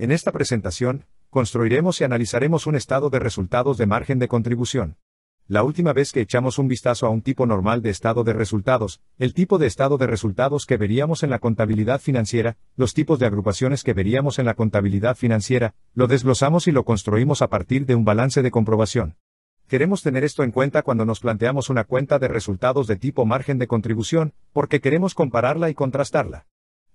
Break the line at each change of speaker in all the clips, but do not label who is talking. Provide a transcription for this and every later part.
En esta presentación, construiremos y analizaremos un estado de resultados de margen de contribución. La última vez que echamos un vistazo a un tipo normal de estado de resultados, el tipo de estado de resultados que veríamos en la contabilidad financiera, los tipos de agrupaciones que veríamos en la contabilidad financiera, lo desglosamos y lo construimos a partir de un balance de comprobación. Queremos tener esto en cuenta cuando nos planteamos una cuenta de resultados de tipo margen de contribución, porque queremos compararla y contrastarla.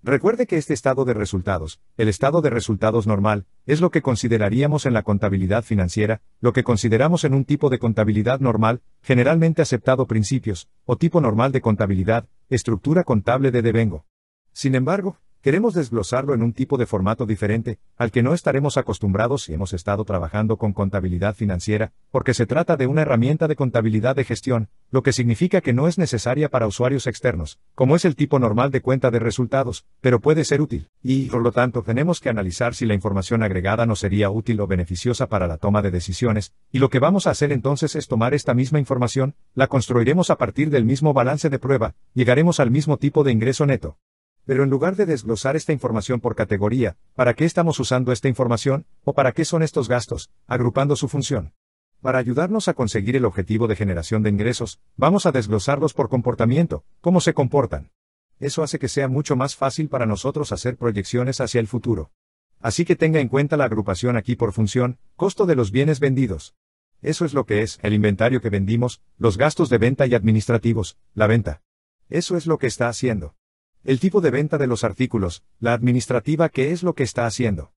Recuerde que este estado de resultados, el estado de resultados normal, es lo que consideraríamos en la contabilidad financiera, lo que consideramos en un tipo de contabilidad normal, generalmente aceptado principios, o tipo normal de contabilidad, estructura contable de devengo. Sin embargo, Queremos desglosarlo en un tipo de formato diferente, al que no estaremos acostumbrados si hemos estado trabajando con contabilidad financiera, porque se trata de una herramienta de contabilidad de gestión, lo que significa que no es necesaria para usuarios externos, como es el tipo normal de cuenta de resultados, pero puede ser útil, y, por lo tanto, tenemos que analizar si la información agregada nos sería útil o beneficiosa para la toma de decisiones, y lo que vamos a hacer entonces es tomar esta misma información, la construiremos a partir del mismo balance de prueba, llegaremos al mismo tipo de ingreso neto. Pero en lugar de desglosar esta información por categoría, ¿para qué estamos usando esta información, o para qué son estos gastos, agrupando su función? Para ayudarnos a conseguir el objetivo de generación de ingresos, vamos a desglosarlos por comportamiento, cómo se comportan. Eso hace que sea mucho más fácil para nosotros hacer proyecciones hacia el futuro. Así que tenga en cuenta la agrupación aquí por función, costo de los bienes vendidos. Eso es lo que es el inventario que vendimos, los gastos de venta y administrativos, la venta. Eso es lo que está haciendo el tipo de venta de los artículos, la administrativa que es lo que está haciendo.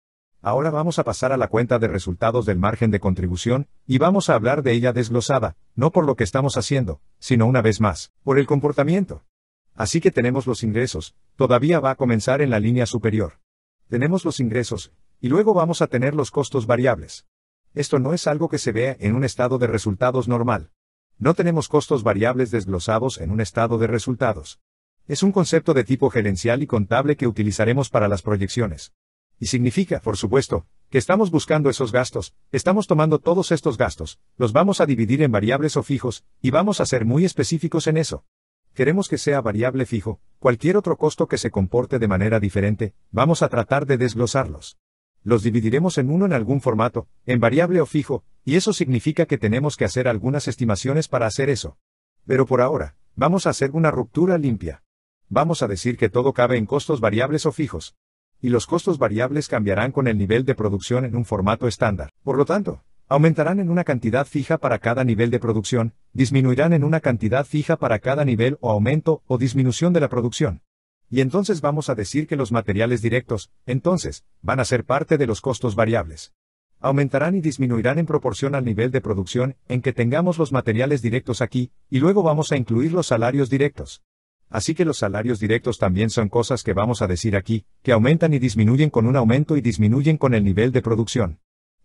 Ahora vamos a pasar a la cuenta de resultados del margen de contribución, y vamos a hablar de ella desglosada, no por lo que estamos haciendo, sino una vez más, por el comportamiento. Así que tenemos los ingresos, todavía va a comenzar en la línea superior. Tenemos los ingresos, y luego vamos a tener los costos variables. Esto no es algo que se vea en un estado de resultados normal. No tenemos costos variables desglosados en un estado de resultados. Es un concepto de tipo gerencial y contable que utilizaremos para las proyecciones. Y significa, por supuesto, que estamos buscando esos gastos, estamos tomando todos estos gastos, los vamos a dividir en variables o fijos, y vamos a ser muy específicos en eso. Queremos que sea variable fijo, cualquier otro costo que se comporte de manera diferente, vamos a tratar de desglosarlos. Los dividiremos en uno en algún formato, en variable o fijo, y eso significa que tenemos que hacer algunas estimaciones para hacer eso. Pero por ahora, vamos a hacer una ruptura limpia. Vamos a decir que todo cabe en costos variables o fijos. Y los costos variables cambiarán con el nivel de producción en un formato estándar. Por lo tanto, aumentarán en una cantidad fija para cada nivel de producción, disminuirán en una cantidad fija para cada nivel o aumento o disminución de la producción. Y entonces vamos a decir que los materiales directos, entonces, van a ser parte de los costos variables. Aumentarán y disminuirán en proporción al nivel de producción en que tengamos los materiales directos aquí, y luego vamos a incluir los salarios directos. Así que los salarios directos también son cosas que vamos a decir aquí, que aumentan y disminuyen con un aumento y disminuyen con el nivel de producción.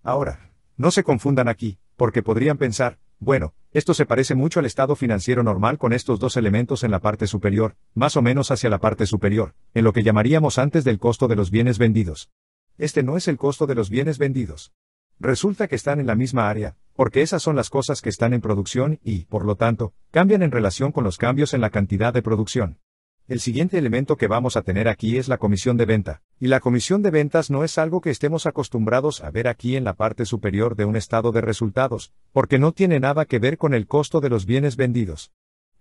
Ahora, no se confundan aquí, porque podrían pensar, bueno, esto se parece mucho al estado financiero normal con estos dos elementos en la parte superior, más o menos hacia la parte superior, en lo que llamaríamos antes del costo de los bienes vendidos. Este no es el costo de los bienes vendidos. Resulta que están en la misma área, porque esas son las cosas que están en producción y, por lo tanto, cambian en relación con los cambios en la cantidad de producción. El siguiente elemento que vamos a tener aquí es la comisión de venta, y la comisión de ventas no es algo que estemos acostumbrados a ver aquí en la parte superior de un estado de resultados, porque no tiene nada que ver con el costo de los bienes vendidos.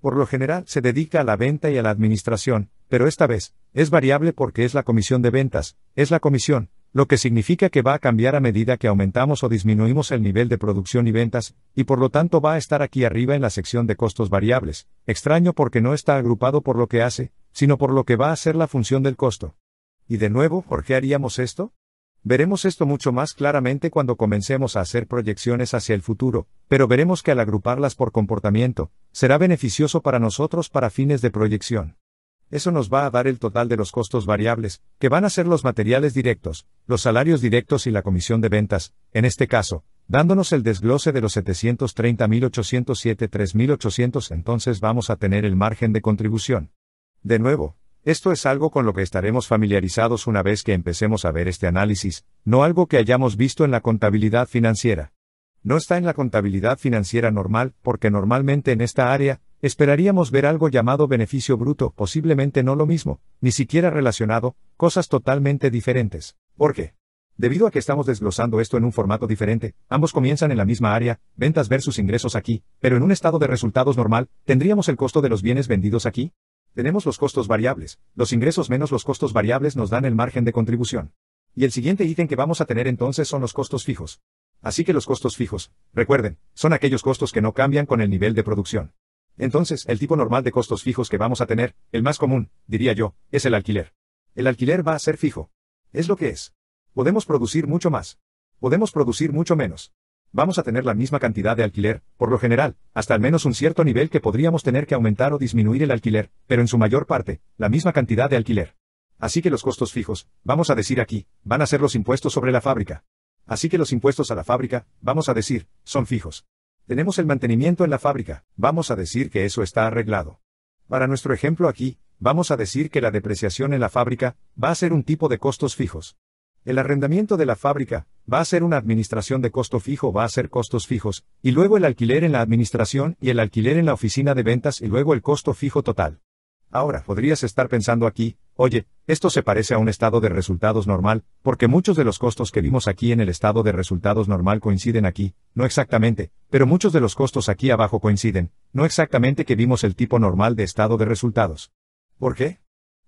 Por lo general se dedica a la venta y a la administración, pero esta vez, es variable porque es la comisión de ventas, es la comisión, lo que significa que va a cambiar a medida que aumentamos o disminuimos el nivel de producción y ventas, y por lo tanto va a estar aquí arriba en la sección de costos variables, extraño porque no está agrupado por lo que hace, sino por lo que va a ser la función del costo. Y de nuevo, ¿por qué haríamos esto? Veremos esto mucho más claramente cuando comencemos a hacer proyecciones hacia el futuro, pero veremos que al agruparlas por comportamiento, será beneficioso para nosotros para fines de proyección eso nos va a dar el total de los costos variables, que van a ser los materiales directos, los salarios directos y la comisión de ventas, en este caso, dándonos el desglose de los 730.807-3.800, entonces vamos a tener el margen de contribución. De nuevo, esto es algo con lo que estaremos familiarizados una vez que empecemos a ver este análisis, no algo que hayamos visto en la contabilidad financiera. No está en la contabilidad financiera normal, porque normalmente en esta área, esperaríamos ver algo llamado beneficio bruto, posiblemente no lo mismo, ni siquiera relacionado, cosas totalmente diferentes. ¿Por qué? Debido a que estamos desglosando esto en un formato diferente, ambos comienzan en la misma área, ventas versus ingresos aquí, pero en un estado de resultados normal, ¿tendríamos el costo de los bienes vendidos aquí? Tenemos los costos variables, los ingresos menos los costos variables nos dan el margen de contribución. Y el siguiente ítem que vamos a tener entonces son los costos fijos. Así que los costos fijos, recuerden, son aquellos costos que no cambian con el nivel de producción. Entonces, el tipo normal de costos fijos que vamos a tener, el más común, diría yo, es el alquiler. El alquiler va a ser fijo. Es lo que es. Podemos producir mucho más. Podemos producir mucho menos. Vamos a tener la misma cantidad de alquiler, por lo general, hasta al menos un cierto nivel que podríamos tener que aumentar o disminuir el alquiler, pero en su mayor parte, la misma cantidad de alquiler. Así que los costos fijos, vamos a decir aquí, van a ser los impuestos sobre la fábrica. Así que los impuestos a la fábrica, vamos a decir, son fijos. Tenemos el mantenimiento en la fábrica, vamos a decir que eso está arreglado. Para nuestro ejemplo aquí, vamos a decir que la depreciación en la fábrica va a ser un tipo de costos fijos. El arrendamiento de la fábrica va a ser una administración de costo fijo, va a ser costos fijos, y luego el alquiler en la administración y el alquiler en la oficina de ventas y luego el costo fijo total. Ahora, podrías estar pensando aquí, Oye, esto se parece a un estado de resultados normal, porque muchos de los costos que vimos aquí en el estado de resultados normal coinciden aquí, no exactamente, pero muchos de los costos aquí abajo coinciden, no exactamente que vimos el tipo normal de estado de resultados. ¿Por qué?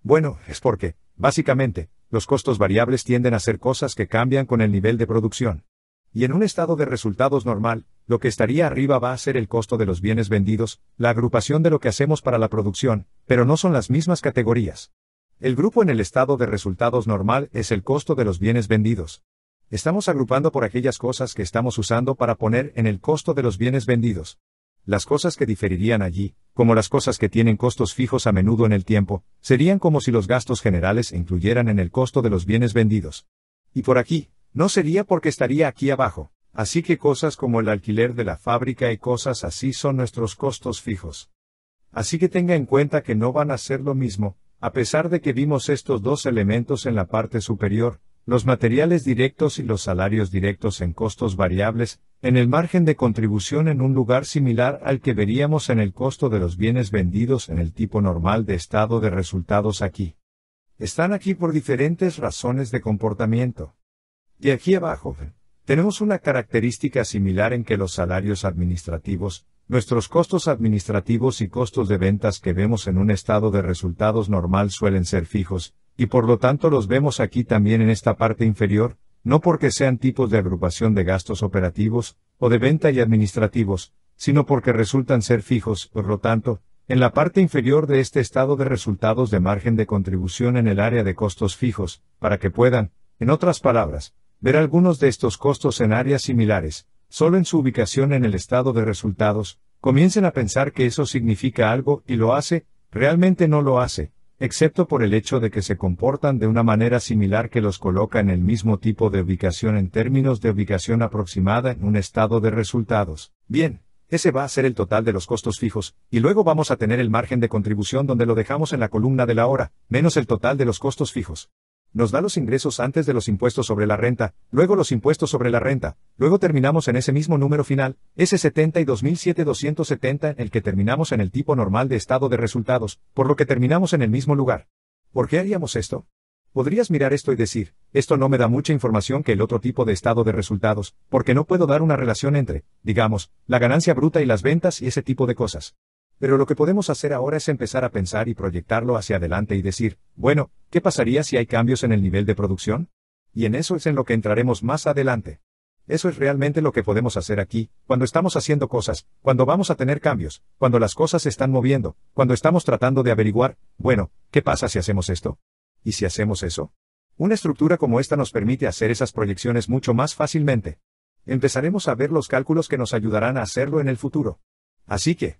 Bueno, es porque, básicamente, los costos variables tienden a ser cosas que cambian con el nivel de producción. Y en un estado de resultados normal, lo que estaría arriba va a ser el costo de los bienes vendidos, la agrupación de lo que hacemos para la producción, pero no son las mismas categorías. El grupo en el estado de resultados normal es el costo de los bienes vendidos. Estamos agrupando por aquellas cosas que estamos usando para poner en el costo de los bienes vendidos. Las cosas que diferirían allí, como las cosas que tienen costos fijos a menudo en el tiempo, serían como si los gastos generales incluyeran en el costo de los bienes vendidos. Y por aquí, no sería porque estaría aquí abajo. Así que cosas como el alquiler de la fábrica y cosas así son nuestros costos fijos. Así que tenga en cuenta que no van a ser lo mismo, a pesar de que vimos estos dos elementos en la parte superior, los materiales directos y los salarios directos en costos variables, en el margen de contribución en un lugar similar al que veríamos en el costo de los bienes vendidos en el tipo normal de estado de resultados aquí. Están aquí por diferentes razones de comportamiento. Y aquí abajo, tenemos una característica similar en que los salarios administrativos, Nuestros costos administrativos y costos de ventas que vemos en un estado de resultados normal suelen ser fijos, y por lo tanto los vemos aquí también en esta parte inferior, no porque sean tipos de agrupación de gastos operativos, o de venta y administrativos, sino porque resultan ser fijos, por lo tanto, en la parte inferior de este estado de resultados de margen de contribución en el área de costos fijos, para que puedan, en otras palabras, ver algunos de estos costos en áreas similares, solo en su ubicación en el estado de resultados, comiencen a pensar que eso significa algo y lo hace, realmente no lo hace, excepto por el hecho de que se comportan de una manera similar que los coloca en el mismo tipo de ubicación en términos de ubicación aproximada en un estado de resultados. Bien, ese va a ser el total de los costos fijos, y luego vamos a tener el margen de contribución donde lo dejamos en la columna de la hora, menos el total de los costos fijos nos da los ingresos antes de los impuestos sobre la renta, luego los impuestos sobre la renta, luego terminamos en ese mismo número final, ese 72.7270 en el que terminamos en el tipo normal de estado de resultados, por lo que terminamos en el mismo lugar. ¿Por qué haríamos esto? Podrías mirar esto y decir, esto no me da mucha información que el otro tipo de estado de resultados, porque no puedo dar una relación entre, digamos, la ganancia bruta y las ventas y ese tipo de cosas. Pero lo que podemos hacer ahora es empezar a pensar y proyectarlo hacia adelante y decir, bueno, ¿qué pasaría si hay cambios en el nivel de producción? Y en eso es en lo que entraremos más adelante. Eso es realmente lo que podemos hacer aquí, cuando estamos haciendo cosas, cuando vamos a tener cambios, cuando las cosas se están moviendo, cuando estamos tratando de averiguar, bueno, ¿qué pasa si hacemos esto? ¿Y si hacemos eso? Una estructura como esta nos permite hacer esas proyecciones mucho más fácilmente. Empezaremos a ver los cálculos que nos ayudarán a hacerlo en el futuro. Así que,